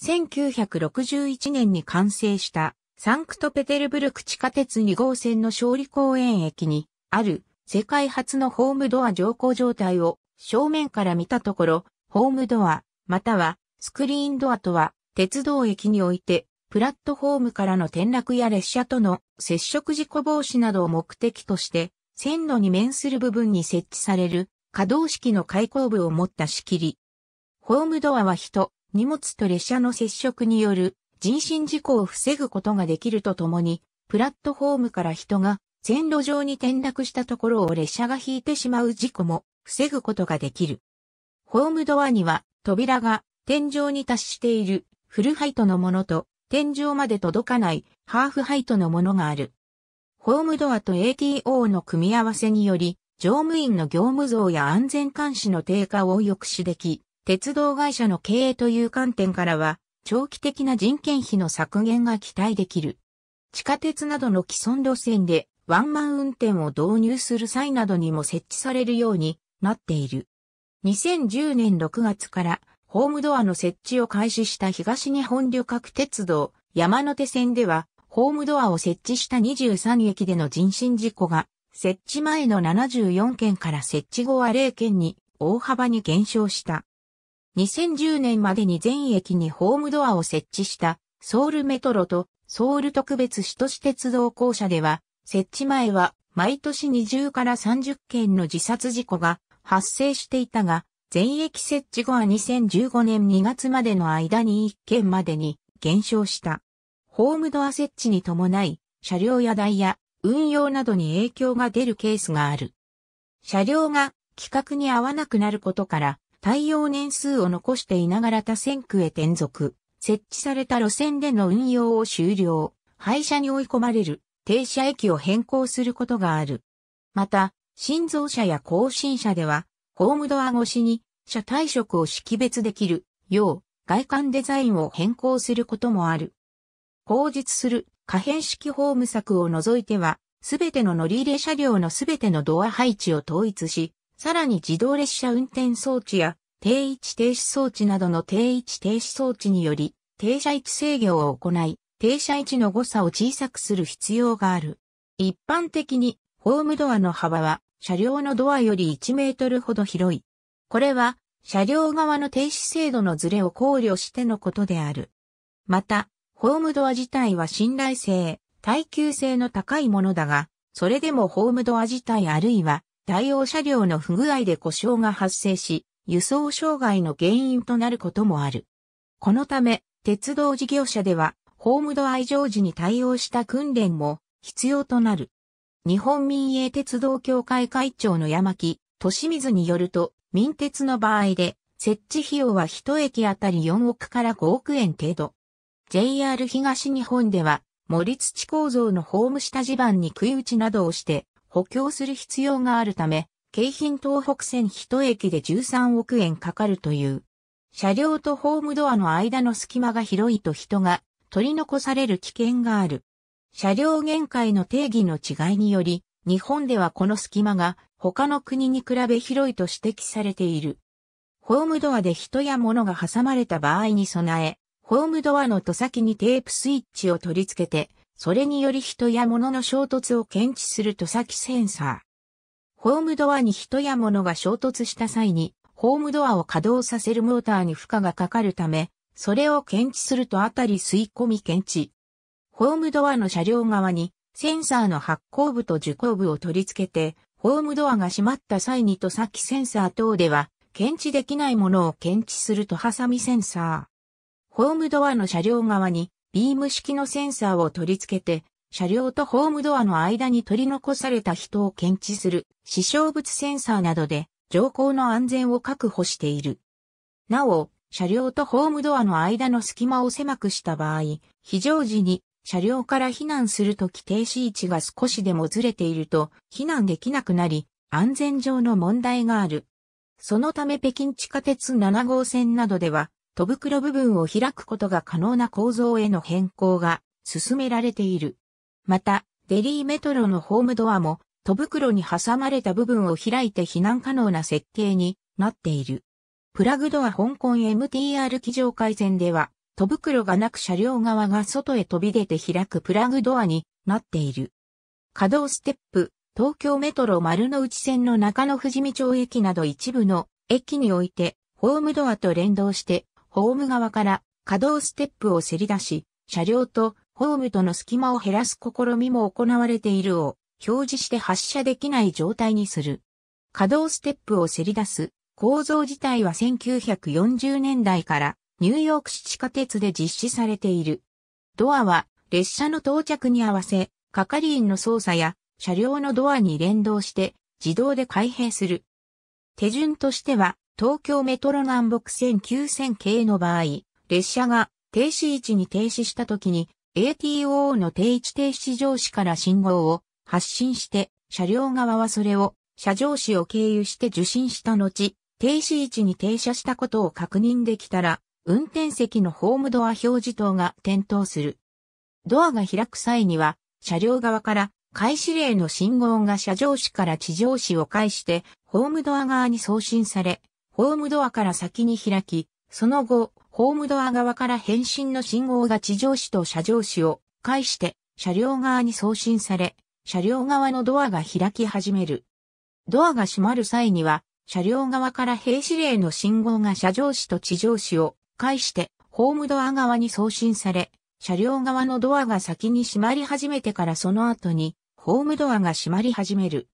1961年に完成したサンクトペテルブルク地下鉄2号線の勝利公園駅にある世界初のホームドア乗降状態を正面から見たところ、ホームドア、またはスクリーンドアとは鉄道駅においてプラットフォームからの転落や列車との接触事故防止などを目的として線路に面する部分に設置される可動式の開口部を持った仕切り。ホームドアは人、荷物と列車の接触による人身事故を防ぐことができるとともに、プラットフォームから人が線路上に転落したところを列車が引いてしまう事故も防ぐことができる。ホームドアには扉が天井に達しているフルハイトのものと天井まで届かないハーフハイトのものがある。ホームドアと ATO の組み合わせにより乗務員の業務増や安全監視の低下を抑止でき、鉄道会社の経営という観点からは、長期的な人件費の削減が期待できる。地下鉄などの既存路線でワンマン運転を導入する際などにも設置されるようになっている。2010年6月からホームドアの設置を開始した東日本旅客鉄道山手線ではホームドアを設置した23駅での人身事故が設置前の74件から設置後は0件に大幅に減少した。2010年までに全駅にホームドアを設置したソウルメトロとソウル特別市都市鉄道公社では、設置前は毎年20から30件の自殺事故が発生していたが、全駅設置後は2015年2月までの間に1件までに減少した。ホームドア設置に伴い、車両や台や運用などに影響が出るケースがある。車両が規格に合わなくなることから、対応年数を残していながら他線区へ転属、設置された路線での運用を終了、廃車に追い込まれる、停車駅を変更することがある。また、新造車や更新車では、ホームドア越しに車体色を識別できるよう外観デザインを変更することもある。後述する可変式ホーム柵を除いては、すべての乗り入れ車両のすべてのドア配置を統一し、さらに自動列車運転装置や定位置停止装置などの定位置停止装置により、停車位置制御を行い、停車位置の誤差を小さくする必要がある。一般的に、ホームドアの幅は、車両のドアより1メートルほど広い。これは、車両側の停止制度のズレを考慮してのことである。また、ホームドア自体は信頼性、耐久性の高いものだが、それでもホームドア自体あるいは、対応車両の不具合で故障が発生し、輸送障害の原因となることもある。このため、鉄道事業者では、ホームドア異常時に対応した訓練も必要となる。日本民営鉄道協会会長の山木、利水によると、民鉄の場合で、設置費用は1駅あたり4億から5億円程度。JR 東日本では、森土構造のホーム下地盤に食い打ちなどをして、補強する必要があるため、京浜東北線一駅で13億円かかるという。車両とホームドアの間の隙間が広いと人が取り残される危険がある。車両限界の定義の違いにより、日本ではこの隙間が他の国に比べ広いと指摘されている。ホームドアで人や物が挟まれた場合に備え、ホームドアの戸先にテープスイッチを取り付けて、それにより人や物の衝突を検知する戸先センサー。ホームドアに人や物が衝突した際に、ホームドアを稼働させるモーターに負荷がかかるため、それを検知するとあたり吸い込み検知。ホームドアの車両側に、センサーの発光部と受光部を取り付けて、ホームドアが閉まった際にとさっきセンサー等では、検知できないものを検知するとハサミセンサー。ホームドアの車両側に、ビーム式のセンサーを取り付けて、車両とホームドアの間に取り残された人を検知する、死傷物センサーなどで、乗降の安全を確保している。なお、車両とホームドアの間の隙間を狭くした場合、非常時に車両から避難するとき停止位置が少しでもずれていると避難できなくなり、安全上の問題がある。そのため北京地下鉄7号線などでは、戸袋部分を開くことが可能な構造への変更が進められている。また、デリーメトロのホームドアも、戸袋に挟まれた部分を開いて避難可能な設計になっている。プラグドア香港 MTR 機上改善では、戸袋がなく車両側が外へ飛び出て開くプラグドアになっている。稼働ステップ、東京メトロ丸の内線の中野富士見町駅など一部の駅において、ホームドアと連動して、ホーム側から稼働ステップをせり出し、車両とホームとの隙間を減らす試みも行われているを表示して発射できない状態にする。稼働ステップをせり出す構造自体は1940年代からニューヨーク市地下鉄で実施されている。ドアは列車の到着に合わせ係員の操作や車両のドアに連動して自動で開閉する。手順としては東京メトロ南北線9000系の場合、列車が停止位置に停止した時に ATO の定位置停止上司から信号を発信して、車両側はそれを車上司を経由して受信した後、停止位置に停車したことを確認できたら、運転席のホームドア表示灯が点灯する。ドアが開く際には、車両側から開始令の信号が車上司から地上司を介して、ホームドア側に送信され、ホームドアから先に開き、その後、ホームドア側から返信の信号が地上紙と車上紙を介して車両側に送信され、車両側のドアが開き始める。ドアが閉まる際には、車両側から兵指令の信号が車上紙と地上紙を介してホームドア側に送信され、車両側のドアが先に閉まり始めてからその後にホームドアが閉まり始める。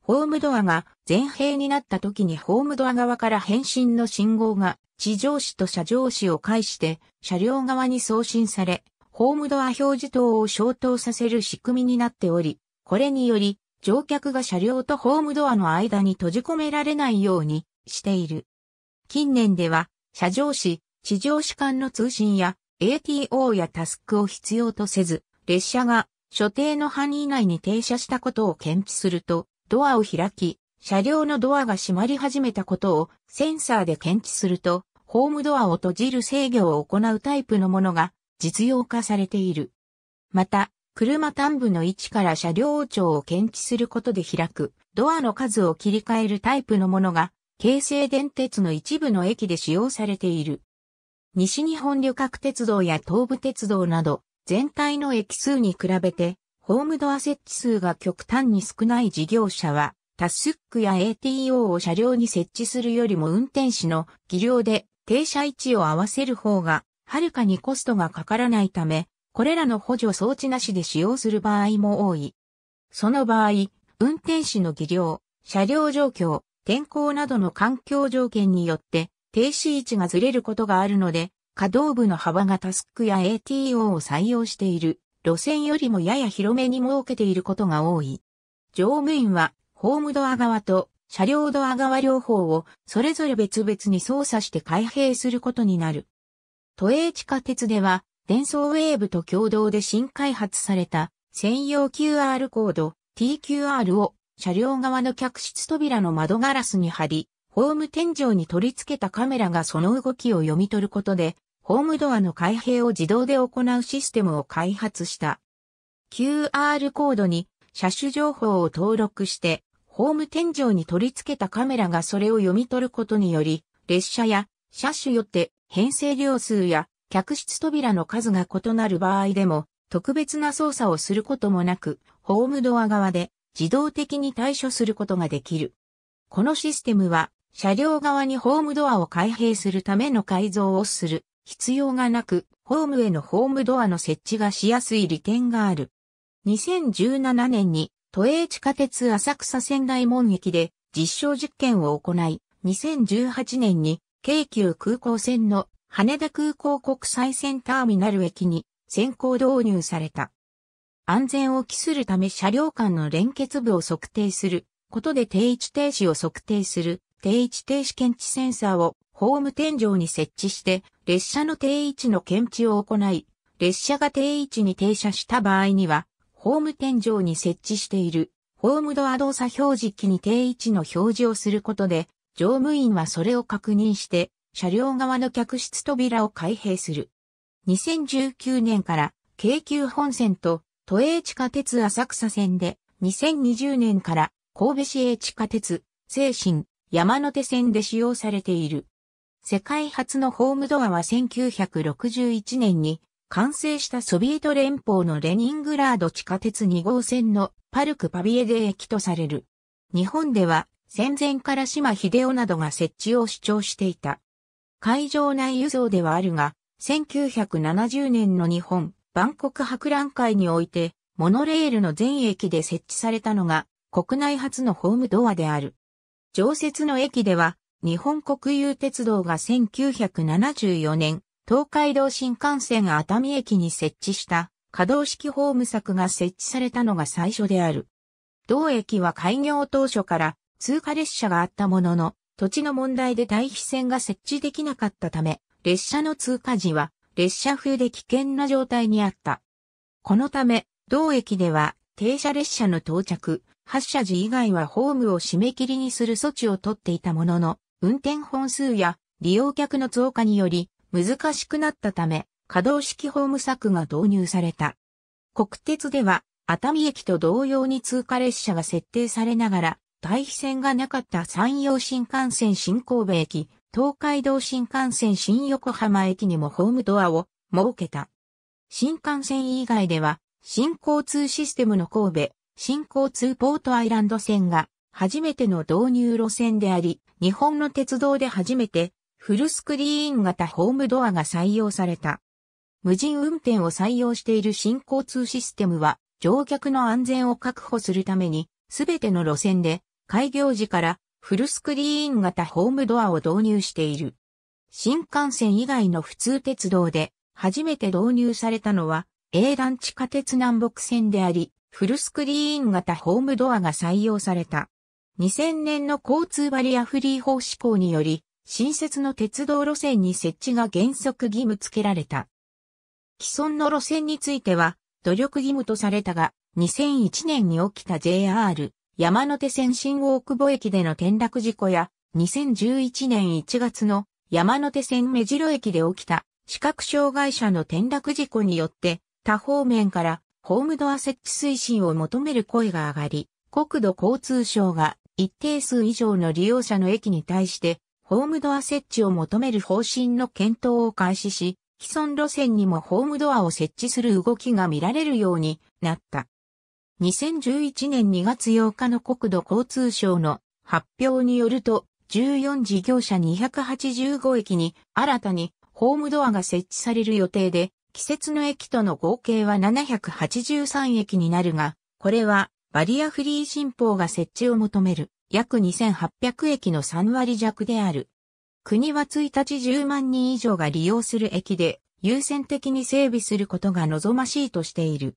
ホームドアが前閉になった時にホームドア側から返信の信号が地上紙と車上紙を介して車両側に送信され、ホームドア表示灯を消灯させる仕組みになっており、これにより乗客が車両とホームドアの間に閉じ込められないようにしている。近年では、車上紙、地上紙間の通信や ATO やタスクを必要とせず、列車が所定の範囲内に停車したことを検知すると、ドアを開き、車両のドアが閉まり始めたことをセンサーで検知すると、ホームドアを閉じる制御を行うタイプのものが実用化されている。また、車端部の位置から車両長を検知することで開く、ドアの数を切り替えるタイプのものが、京成電鉄の一部の駅で使用されている。西日本旅客鉄道や東武鉄道など、全体の駅数に比べて、ホームドア設置数が極端に少ない事業者は、タスックや ATO を車両に設置するよりも運転士の技量で停車位置を合わせる方が、はるかにコストがかからないため、これらの補助装置なしで使用する場合も多い。その場合、運転士の技量、車両状況、天候などの環境条件によって停止位置がずれることがあるので、稼働部の幅がタスクや ATO を採用している路線よりもやや広めに設けていることが多い。乗務員はホームドア側と車両ドア側両方をそれぞれ別々に操作して開閉することになる。都営地下鉄では、電装ウェーブと共同で新開発された専用 QR コード TQR を車両側の客室扉の窓ガラスに貼り、ホーム天井に取り付けたカメラがその動きを読み取ることで、ホームドアの開閉を自動で行うシステムを開発した。QR コードに車種情報を登録して、ホーム天井に取り付けたカメラがそれを読み取ることにより、列車や車種よって編成量数や客室扉の数が異なる場合でも、特別な操作をすることもなく、ホームドア側で自動的に対処することができる。このシステムは、車両側にホームドアを開閉するための改造をする必要がなく、ホームへのホームドアの設置がしやすい利点がある。2017年に都営地下鉄浅草仙台門駅で実証実験を行い、2018年に京急空港線の羽田空港国際線ターミナル駅に先行導入された。安全を期するため車両間の連結部を測定することで定位置停止を測定する定位置停止検知センサーをホーム天井に設置して列車の定位置の検知を行い、列車が定位置に停車した場合にはホーム天井に設置している、ホームドア動作表示器に定位置の表示をすることで、乗務員はそれを確認して、車両側の客室扉を開閉する。2019年から、京急本線と、都営地下鉄浅草線で、2020年から、神戸市営地下鉄、精神、山手線で使用されている。世界初のホームドアは1961年に完成したソビエト連邦のレニングラード地下鉄2号線のパルクパビエデ駅とされる。日本では戦前から島秀夫などが設置を主張していた。会場内輸送ではあるが、1970年の日本、万国博覧会において、モノレールの全駅で設置されたのが、国内初のホームドアである。常設の駅では、日本国有鉄道が1974年、東海道新幹線熱海駅に設置した可動式ホーム柵が設置されたのが最初である。同駅は開業当初から通過列車があったものの、土地の問題で対比線が設置できなかったため、列車の通過時は列車風で危険な状態にあった。このため、同駅では停車列車の到着、発車時以外はホームを締め切りにする措置をとっていたものの、運転本数や利用客の増加により、難しくなったため、可動式ホーム柵が導入された。国鉄では、熱海駅と同様に通過列車が設定されながら、対比線がなかった山陽新幹線新神戸駅、東海道新幹線新横浜駅にもホームドアを設けた。新幹線以外では、新交通システムの神戸、新交通ポートアイランド線が初めての導入路線であり、日本の鉄道で初めてフルスクリーン型ホームドアが採用された。無人運転を採用している新交通システムは、乗客の安全を確保するために、すべての路線で、開業時からフルスクリーン型ホームドアを導入している。新幹線以外の普通鉄道で、初めて導入されたのは、英断地下鉄南北線であり、フルスクリーン型ホームドアが採用された。2000年の交通バリアフリー法施行により、新設の鉄道路線に設置が原則義務付けられた。既存の路線については努力義務とされたが、2001年に起きた JR 山手線新大久保駅での転落事故や、2011年1月の山手線目白駅で起きた視覚障害者の転落事故によって、他方面からホームドア設置推進を求める声が上がり、国土交通省が一定数以上の利用者の駅に対してホームドア設置を求める方針の検討を開始し、既存路線にもホームドアを設置する動きが見られるようになった。2011年2月8日の国土交通省の発表によると、14事業者285駅に新たにホームドアが設置される予定で、季節の駅との合計は783駅になるが、これはバリアフリー新法が設置を求める約2800駅の3割弱である。国は1日10万人以上が利用する駅で、優先的に整備することが望ましいとしている。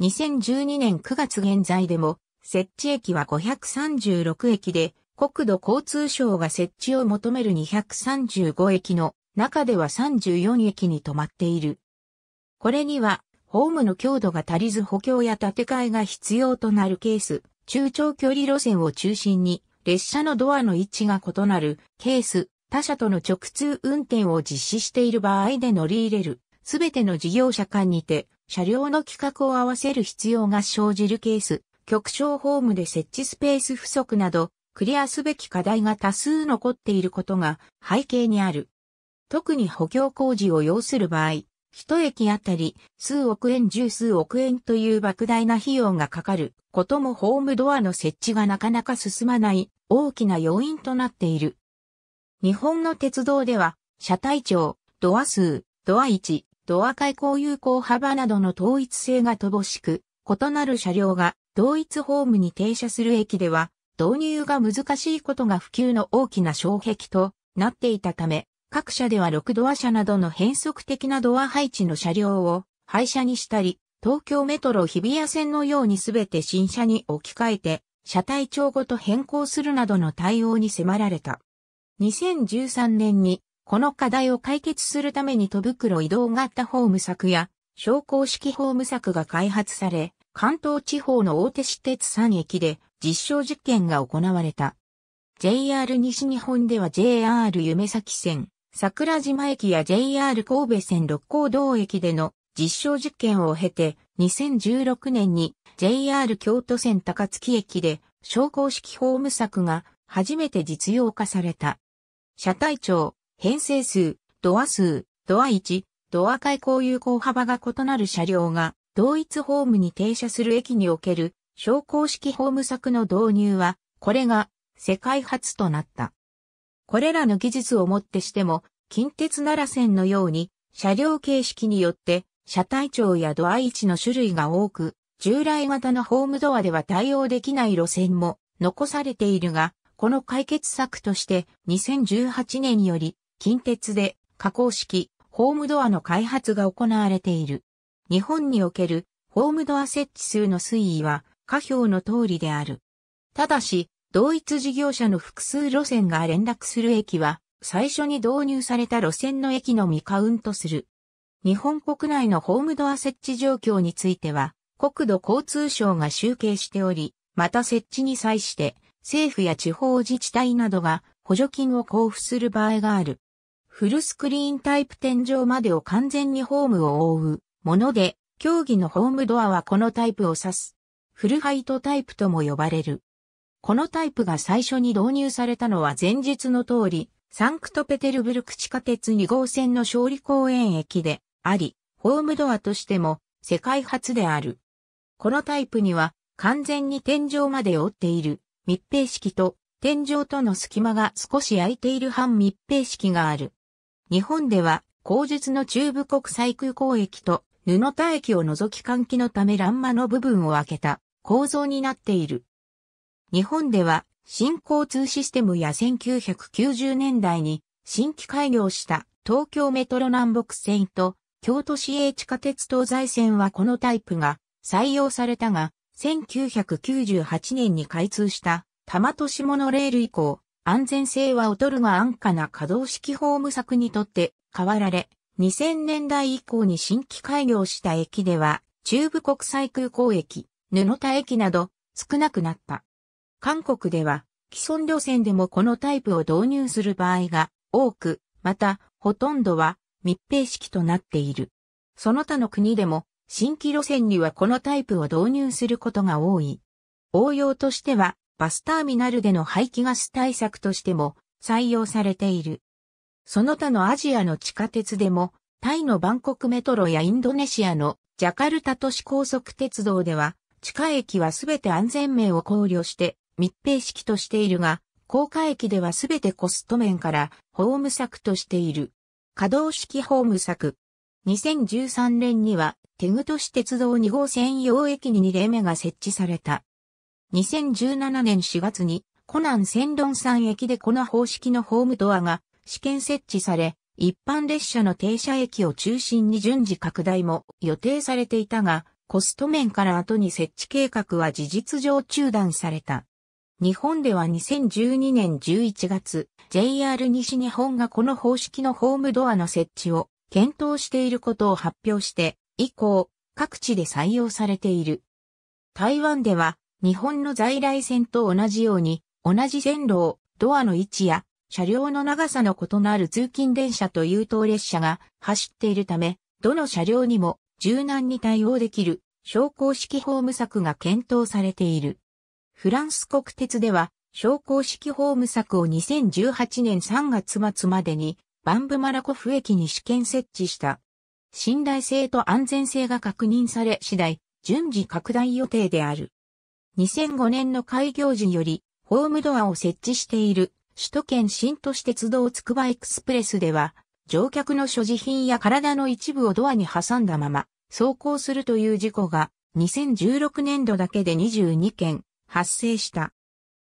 2012年9月現在でも、設置駅は536駅で、国土交通省が設置を求める235駅の中では34駅に止まっている。これには、ホームの強度が足りず補強や建て替えが必要となるケース中長距離路線を中心に、列車のドアの位置が異なるケース、他社との直通運転を実施している場合で乗り入れる、すべての事業者間にて、車両の規格を合わせる必要が生じるケース、極小ホームで設置スペース不足など、クリアすべき課題が多数残っていることが背景にある。特に補強工事を要する場合、一駅あたり数億円十数億円という莫大な費用がかかることもホームドアの設置がなかなか進まない大きな要因となっている。日本の鉄道では車体長、ドア数、ドア位置、ドア開口有効幅などの統一性が乏しく、異なる車両が同一ホームに停車する駅では導入が難しいことが普及の大きな障壁となっていたため、各社では6ドア車などの変則的なドア配置の車両を廃車にしたり、東京メトロ日比谷線のようにすべて新車に置き換えて、車体長ごと変更するなどの対応に迫られた。2013年に、この課題を解決するために戸袋移動型ホーム柵や、昇降式ホーム柵が開発され、関東地方の大手私鉄3駅で実証実験が行われた。JR 西日本では JR 夢崎線、桜島駅や JR 神戸線六甲道駅での実証実験を経て、2016年に JR 京都線高槻駅で昇降式ホーム策が初めて実用化された。車体長、編成数、ドア数、ドア1、ドア開口有効幅が異なる車両が同一ホームに停車する駅における昇降式ホーム策の導入は、これが世界初となった。これらの技術をもってしても、近鉄奈良線のように、車両形式によって、車体長やドア位置の種類が多く、従来型のホームドアでは対応できない路線も残されているが、この解決策として2018年より近鉄で加工式ホームドアの開発が行われている。日本におけるホームドア設置数の推移は下表の通りである。ただし、同一事業者の複数路線が連絡する駅は、最初に導入された路線の駅のみカウントする。日本国内のホームドア設置状況については、国土交通省が集計しており、また設置に際して、政府や地方自治体などが補助金を交付する場合がある。フルスクリーンタイプ天井までを完全にホームを覆うもので、競技のホームドアはこのタイプを指す。フルハイトタイプとも呼ばれる。このタイプが最初に導入されたのは前述の通り、サンクトペテルブルク地下鉄2号線の勝利公園駅であり、ホームドアとしても世界初である。このタイプには完全に天井まで覆っている密閉式と天井との隙間が少し空いている半密閉式がある。日本では、後述の中部国際空港駅と布田駅を除き換気のため欄間の部分を開けた構造になっている。日本では新交通システムや1990年代に新規開業した東京メトロ南北線と京都市営地下鉄東西線はこのタイプが採用されたが、1998年に開通した多摩都市モノレール以降、安全性は劣るが安価な可動式ホーム策にとって変わられ、2000年代以降に新規開業した駅では、中部国際空港駅、布田駅など少なくなった。韓国では既存路線でもこのタイプを導入する場合が多く、またほとんどは密閉式となっている。その他の国でも新規路線にはこのタイプを導入することが多い。応用としてはバスターミナルでの排気ガス対策としても採用されている。その他のアジアの地下鉄でもタイのバンコクメトロやインドネシアのジャカルタ都市高速鉄道では地下駅はすべて安全面を考慮して密閉式としているが、高架駅ではすべてコスト面からホーム柵としている。可動式ホーム柵。2013年には、テグ都市鉄道2号専用駅に2例目が設置された。2017年4月に、コナン千論山駅でこの方式のホームドアが試験設置され、一般列車の停車駅を中心に順次拡大も予定されていたが、コスト面から後に設置計画は事実上中断された。日本では2012年11月、JR 西日本がこの方式のホームドアの設置を検討していることを発表して、以降、各地で採用されている。台湾では、日本の在来線と同じように、同じ線路を、ドアの位置や、車両の長さの異なる通勤電車と優等列車が走っているため、どの車両にも柔軟に対応できる、昇降式ホーム策が検討されている。フランス国鉄では、昇降式ホーム柵を2018年3月末までに、バンブマラコフ駅に試験設置した。信頼性と安全性が確認され次第、順次拡大予定である。2005年の開業時より、ホームドアを設置している、首都圏新都市鉄道つくばエクスプレスでは、乗客の所持品や体の一部をドアに挟んだまま、走行するという事故が、2016年度だけで22件、発生した。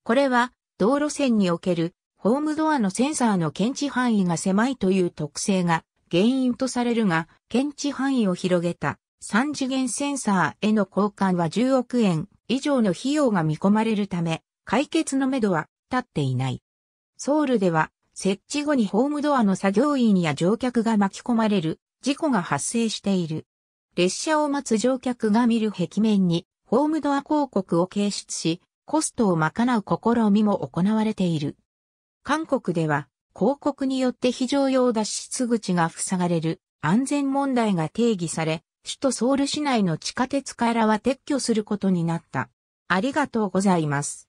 これは道路線におけるホームドアのセンサーの検知範囲が狭いという特性が原因とされるが、検知範囲を広げた3次元センサーへの交換は10億円以上の費用が見込まれるため、解決のめどは立っていない。ソウルでは設置後にホームドアの作業員や乗客が巻き込まれる事故が発生している。列車を待つ乗客が見る壁面にホームドア広告を掲出し、コストを賄う試みも行われている。韓国では、広告によって非常用脱出口が塞がれる安全問題が定義され、首都ソウル市内の地下鉄からは撤去することになった。ありがとうございます。